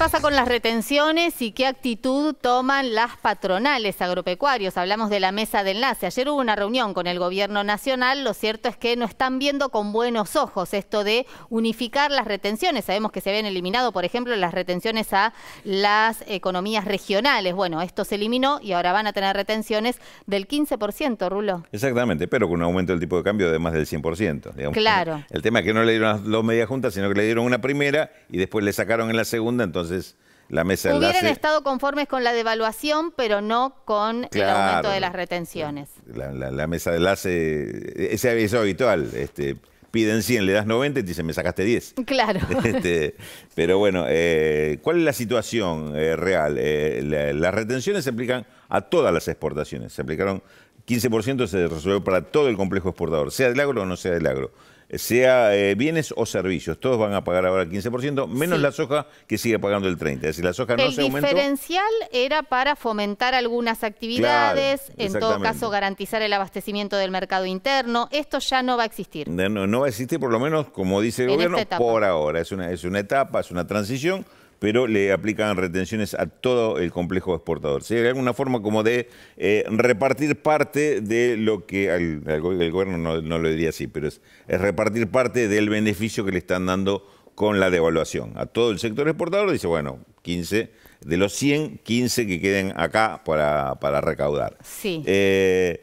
pasa con las retenciones y qué actitud toman las patronales agropecuarios? Hablamos de la mesa de enlace. Ayer hubo una reunión con el gobierno nacional. Lo cierto es que no están viendo con buenos ojos esto de unificar las retenciones. Sabemos que se habían eliminado, por ejemplo, las retenciones a las economías regionales. Bueno, esto se eliminó y ahora van a tener retenciones del 15%, Rulo. Exactamente, pero con un aumento del tipo de cambio de más del 100%. Claro. El tema es que no le dieron las dos medias juntas, sino que le dieron una primera y después le sacaron en la segunda, entonces entonces la mesa Hubieran enlace... estado conformes con la devaluación, pero no con el aumento de las retenciones. La, mesa de enlace, es, aviso habitual, este, piden 100, le das 90 y te dicen, me sacaste 10. Claro. Este, pero bueno, eh, ¿cuál es la situación eh, real? Eh, las retenciones se aplican a todas las exportaciones. Se aplicaron 15%, se resolvió para todo el complejo exportador, sea del agro o no sea del agro sea eh, bienes o servicios. Todos van a pagar ahora el 15%, menos la soja que sigue pagando el 30%. Es decir, la soja no el se aumentó. El diferencial era para fomentar algunas actividades, en todo caso garantizar el abastecimiento del mercado interno. Esto ya no va a existir. No, va a existir, por lo menos, como dice el gobierno, por ahora. Es una, es una etapa, es una transición pero le aplican retenciones a todo el complejo exportador. hay alguna forma como de eh, repartir parte de lo que, el gobierno no, lo diría así, pero es, repartir parte del beneficio que le están dando con la devaluación. A todo el sector exportador dice, bueno, 15, de los 100, 15 que queden acá para, recaudar. Sí. Eh,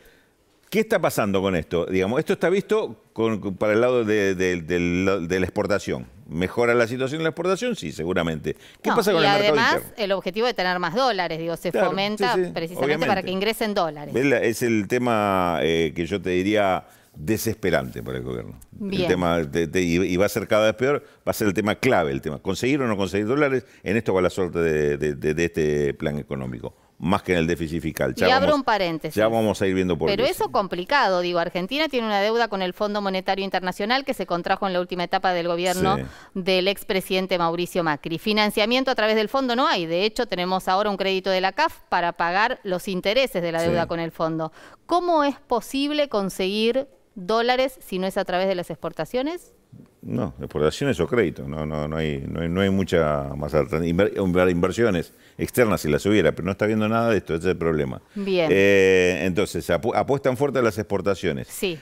¿Qué está pasando con esto? Digamos, esto está visto para el lado de, de la exportación. ¿Mejora la situación de la exportación? Sí, seguramente. ¿Qué pasa con el además, mercado interno? el objetivo de tener más dólares, digo, se fomenta precisamente para que ingresen dólares. Es el tema eh, que yo te diría desesperante para el gobierno. El tema y va a ser cada vez peor, va a ser el tema clave, el tema conseguir o no conseguir dólares, en esto va la suerte de este plan económico más que en el déficit fiscal. Ya y abro un paréntesis. Ya vamos a ir viendo por Pero eso eso complicado, digo, Argentina tiene una deuda con el Fondo Monetario Internacional que se contrajo en la última etapa del gobierno del expresidente Mauricio Macri. Financiamiento a través del fondo no hay, de hecho tenemos ahora un crédito de la CAF para pagar los intereses de la deuda con el fondo. ¿Cómo es posible conseguir dólares si no es a través de las exportaciones? No, exportaciones o créditos, no, no, hay, no, hay, mucha más alternativa. Inversiones externas si las hubiera, pero no está viendo nada de esto, ese es el problema. Bien. Eh, entonces, apuestan fuerte a las exportaciones. Sí.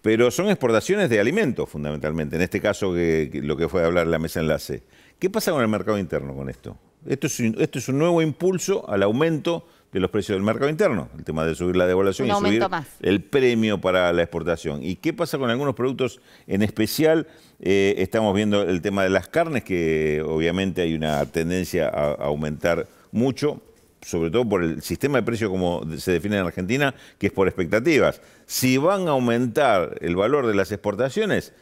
Pero son exportaciones de alimentos, fundamentalmente, en este caso que, lo que fue a hablar la mesa enlace. ¿Qué pasa con el mercado interno con esto? Esto esto es un nuevo impulso al aumento de los precios del mercado interno, el tema de subir la devaluación y subir el premio para la exportación. ¿Y qué pasa con algunos productos en especial? Eh, estamos viendo el tema de las carnes, que obviamente hay una tendencia a aumentar mucho, sobre todo por el sistema de precios como se define en Argentina, que es por expectativas. Si van a aumentar el valor de las exportaciones,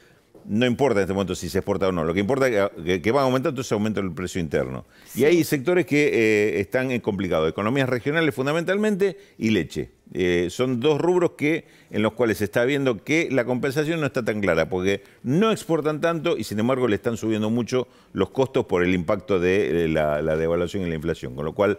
no importa en este momento si se exporta o no. Lo que importa es que, va aumentando aumentar, entonces aumenta el precio interno. Y hay sectores que eh, están están eh, complicados. Economías regionales fundamentalmente y leche. Eh, son dos rubros que, en los cuales se está viendo que la compensación no está tan clara, porque no exportan tanto y sin embargo le están subiendo mucho los costos por el impacto de la, devaluación y la inflación. Con lo cual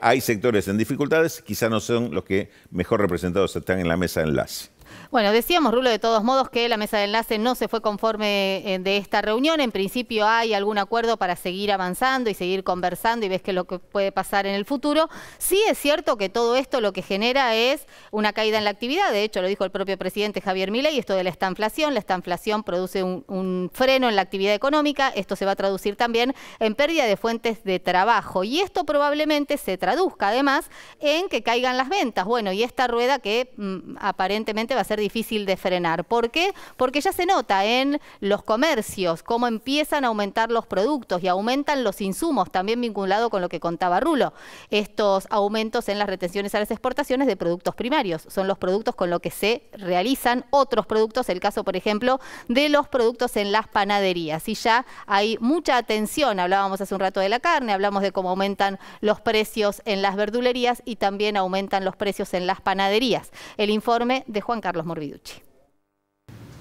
hay sectores en dificultades, quizá no son los que mejor representados están en la mesa enlace. Bueno, decíamos, Rulo, de todos modos, que la mesa de enlace no se fue conforme eh, de esta reunión. En principio hay algún acuerdo para seguir avanzando y seguir conversando y ves que lo que puede pasar en el futuro. Sí es cierto que todo esto lo que genera es una caída en la actividad. De hecho, lo dijo el propio presidente Javier Milei, esto de la estanflación. La estanflación produce un, freno en la actividad económica. Esto se va a traducir también en pérdida de fuentes de trabajo. Y esto probablemente se traduzca, además, en que caigan las ventas. Bueno, y esta rueda que mm, aparentemente va a ser difícil de frenar. ¿Por qué? Porque ya se nota en los comercios cómo empiezan a aumentar los productos y aumentan los insumos, también vinculado con lo que contaba Rulo. Estos aumentos en las retenciones a las exportaciones de productos primarios son los productos con los que se realizan otros productos, el caso, por ejemplo, de los productos en las panaderías. Y ya hay mucha atención, hablábamos hace un rato de la carne, hablamos de cómo aumentan los precios en las verdulerías y también aumentan los precios en las panaderías. El informe de Juan Carlos. Carlos Morbiducci.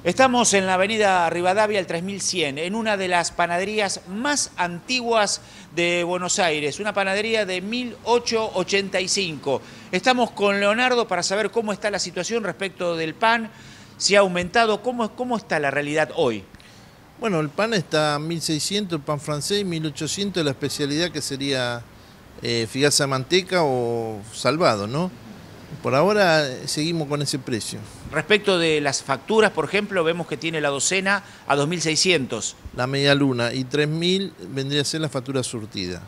Estamos en la avenida Rivadavia, al 3100, en una de las panaderías más antiguas de Buenos Aires, una panadería de 1885. Estamos con Leonardo para saber cómo está la situación respecto del pan, si ha aumentado, cómo, cómo está la realidad hoy. Bueno, el pan está a 1600, el pan francés, 1800 la especialidad que sería eh, figaza manteca o salvado, ¿no? Por ahora eh, seguimos con ese precio. Respecto de las facturas, por ejemplo, vemos que tiene la docena a 2.600. La media luna y 3.000 vendría a ser la factura surtida.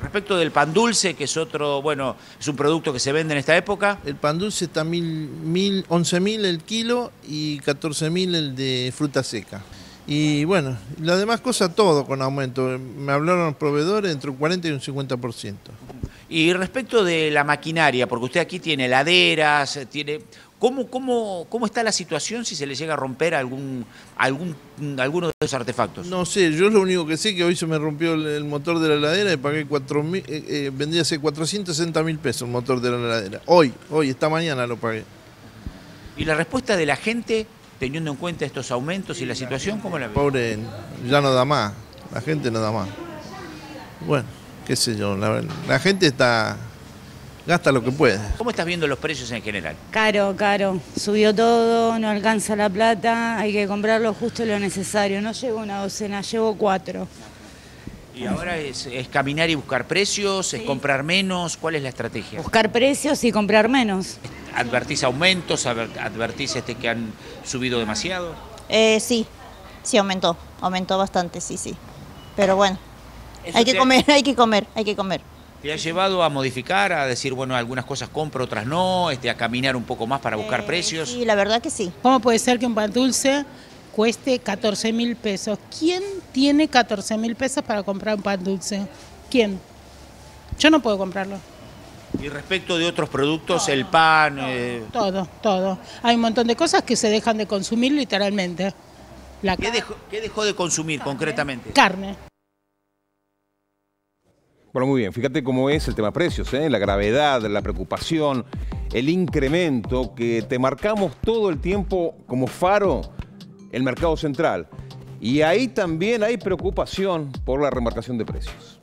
Respecto del pan dulce, que es otro, bueno, es un producto que se vende en esta época. El pan dulce está 11.000 el kilo y 14.000 el de fruta seca. Y bueno, las demás cosas todo con aumento. Me hablaron los proveedores entre un 40 y un 50%. Y respecto de la maquinaria, porque usted aquí tiene laderas, eh, tiene. ¿Cómo, cómo, cómo está la situación si se le llega a romper algún, algún alguno de esos artefactos? No sé, yo lo único que sé es que hoy se me rompió el, motor de la heladera y pagué hace mil, eh, 460 eh, mil pesos el motor de la heladera. Hoy, hoy, esta mañana lo pagué. ¿Y la respuesta de la gente, teniendo en cuenta estos aumentos y la situación, cómo la ve? Pobre, ya no da más, la gente no da más. Bueno qué sé yo, la, gente está gasta lo que puede. ¿Cómo estás viendo los precios en general? Caro, caro. Subió todo, no alcanza la plata, hay que comprar lo justo y lo necesario. No llevo una docena, llevo cuatro. ¿Y ahora es, caminar y buscar precios? ¿Es comprar menos? ¿Cuál es la estrategia? Buscar precios y comprar menos. ¿Advertís aumentos? ¿Advertís este que han subido demasiado? Eh, sí, sí aumentó, aumentó bastante, sí, sí. Pero bueno hay que comer, hay que comer, hay que comer. ¿Te ha llevado a modificar, a decir, bueno, algunas cosas compro, otras no, este, a caminar un poco más para buscar eh, precios? Sí, la verdad que sí. ¿Cómo puede ser que un pan dulce cueste 14 mil pesos? ¿Quién tiene 14 mil pesos para comprar un pan dulce? ¿Quién? Yo no puedo comprarlo. Y respecto de otros productos, el pan... Eh, todo, todo, Hay un montón de cosas que se dejan de consumir literalmente. ¿Qué, dejó, de consumir concretamente? Carne. Bueno, muy bien, fíjate cómo es el tema precios, ¿eh? la gravedad, la preocupación, el incremento que te marcamos todo el tiempo como faro el mercado central. Y ahí también hay preocupación por la remarcación de precios.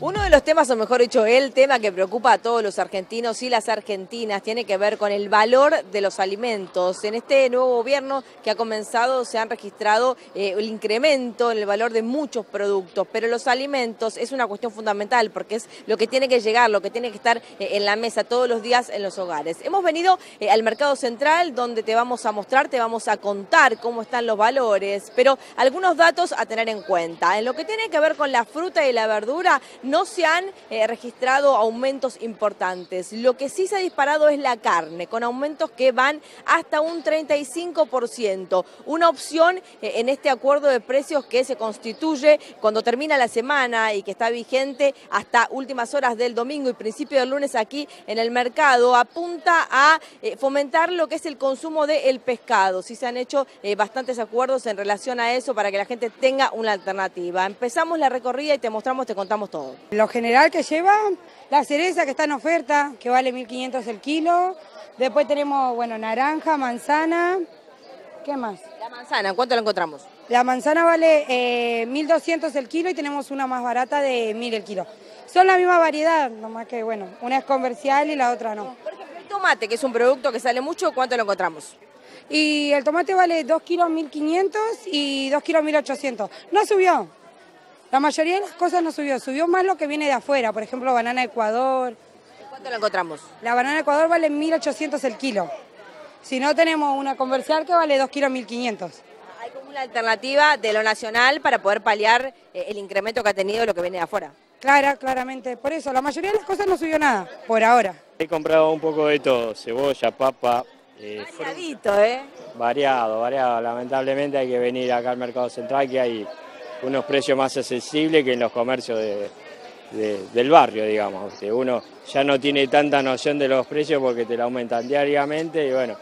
Uno de los temas, o mejor dicho, el tema que preocupa a todos los argentinos y las argentinas tiene que ver con el valor de los alimentos. En este nuevo gobierno que ha comenzado se han registrado eh, el incremento en el valor de muchos productos, pero los alimentos es una cuestión fundamental porque es lo que tiene que llegar, lo que tiene que estar eh, en la mesa todos los días en los hogares. Hemos venido eh, al mercado central donde te vamos a mostrar, te vamos a contar cómo están los valores, pero algunos datos a tener en cuenta. En lo que tiene que ver con la fruta y la verdura, no se han eh, registrado aumentos importantes. Lo que sí se ha disparado es la carne, con aumentos que van hasta un 35%. Una opción eh, en este acuerdo de precios que se constituye cuando termina la semana y que está vigente hasta últimas horas del domingo y principio del lunes aquí en el mercado, apunta a eh, fomentar lo que es el consumo del pescado. Sí se han hecho bastantes acuerdos en relación a eso para que la gente tenga una alternativa. Empezamos la recorrida y te mostramos, te contamos todo. Lo general que lleva, la cereza que está en oferta, que vale 1.500 el kilo. Después tenemos, bueno, naranja, manzana. ¿Qué más? La manzana, ¿cuánto la encontramos? La manzana vale 1.200 eh, el kilo y tenemos una más barata de 1.000 el kilo. Son la misma variedad, nomás que, bueno, una es comercial y la otra no. Por el tomate, que es un producto que sale mucho, ¿cuánto lo encontramos? Y el tomate vale 2 kilos 1.500 y 2 kilos 1.800. No subió, la mayoría de las cosas no subió, subió más lo que viene de afuera, por ejemplo, banana Ecuador. ¿Cuánto la encontramos? La banana Ecuador vale 1.800 el kilo. Si no, tenemos una comercial que vale 2 kilos 1.500. Hay como una alternativa de lo nacional para poder paliar eh, el incremento que ha tenido lo que viene de afuera. Claro, claramente. Por eso, la mayoría de las cosas no subió nada, por ahora. He comprado un poco de todo, cebolla, papa. Eh, Variadito, ¿eh? Variado, variado. Lamentablemente hay que venir acá al Mercado Central que hay unos precios más accesibles que en los comercios del barrio, digamos. uno ya no tiene tanta noción de los precios porque te la aumentan diariamente y bueno,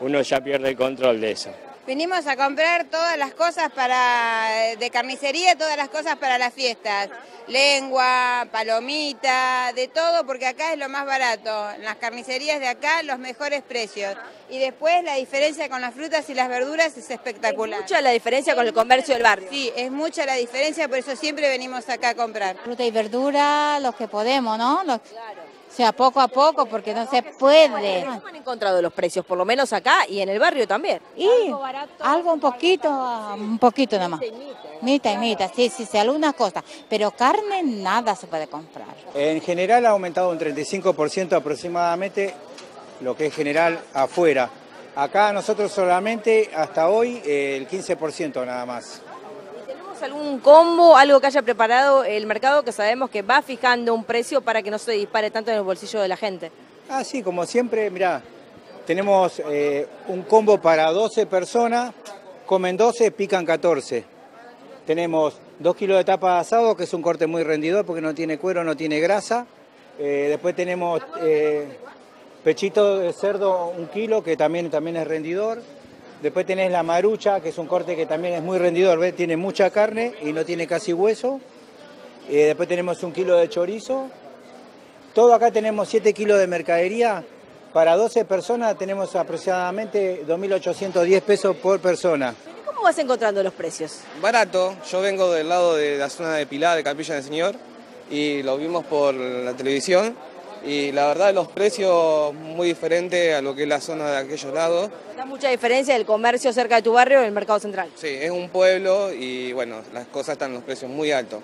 uno ya pierde el control de eso. Venimos a comprar todas las cosas para de carnicería, todas las cosas para las fiestas. Lengua, palomita, de todo, porque acá es lo más barato. En las carnicerías de acá, los mejores precios. Y después la diferencia con las frutas y las verduras es espectacular. Es mucha la diferencia con el comercio del barrio. Sí, es mucha la diferencia, por eso siempre venimos acá a comprar. Fruta y verdura, los que podemos, ¿no? Claro. O sea, poco a poco, porque no se puede. ¿Cómo han encontrado los precios? Por lo menos acá y en el barrio también. Y algo un poquito, un poquito nada más. Mita y mita, sí, sí, sí, algunas cosas. Pero carne nada se puede comprar. En general ha aumentado un 35% aproximadamente lo que es general afuera. Acá nosotros solamente hasta hoy eh, el 15% nada más algún combo, algo que haya preparado el mercado que sabemos que va fijando un precio para que no se dispare tanto en el bolsillo de la gente? Ah, sí, como siempre, mirá, tenemos eh, un combo para 12 personas, comen 12, pican 14. Tenemos 2 kilos de tapa de asado, que es un corte muy rendidor porque no tiene cuero, no tiene grasa. Eh, después tenemos eh, pechito de cerdo, un kilo, que también, también es rendidor. Después tenés la marucha, que es un corte que también es muy rendidor, ¿ves? tiene mucha carne y no tiene casi hueso. Eh, después tenemos un kilo de chorizo. Todo acá tenemos 7 kilos de mercadería. Para 12 personas tenemos aproximadamente 2.810 pesos por persona. ¿Cómo vas encontrando los precios? Barato. Yo vengo del lado de la zona de Pilar, de Capilla del Señor, y lo vimos por la televisión y la verdad los precios muy diferentes a lo que es la zona de aquellos lados. ¿Está mucha diferencia del comercio cerca de tu barrio el mercado central? Sí, es un pueblo y bueno, las cosas están los precios muy altos.